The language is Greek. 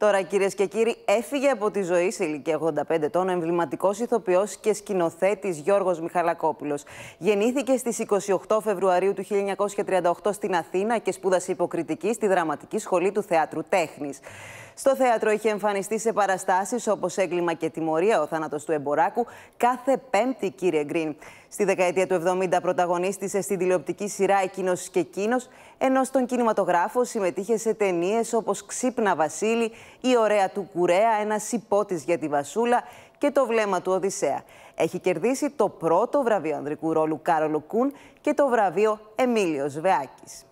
Τώρα, κυρίες και κύριοι, έφυγε από τη ζωή σε ηλικία 85 ετών ο εμβληματικό ηθοποιός και σκηνοθέτης Γιώργος Μιχαλακόπουλος. Γεννήθηκε στις 28 Φεβρουαρίου του 1938 στην Αθήνα και σπούδασε υποκριτική στη Δραματική Σχολή του Θεάτρου Τέχνης. Στο θέατρο είχε εμφανιστεί σε παραστάσεις όπως Έγκλημα και Τιμωρία, Ο Θάνατος του Εμποράκου, κάθε Πέμπτη, κύριε Γκριν. Στη δεκαετία του 70 πρωταγωνίστησε στην τηλεοπτική σειρά Εκείνος και Εκείνος, ενώ στον κινηματογράφο συμμετείχε σε ταινίες όπως Ξύπνα Βασίλη, Η Ωραία του Κουρέα, Ένα υπότη για τη Βασούλα και Το Βλέμμα του Οδυσσέα. Έχει κερδίσει το πρώτο βραβείο ανδρικού ρόλου Κάρολο Κούν και το βραβείο Εμίλιος Βεάκης.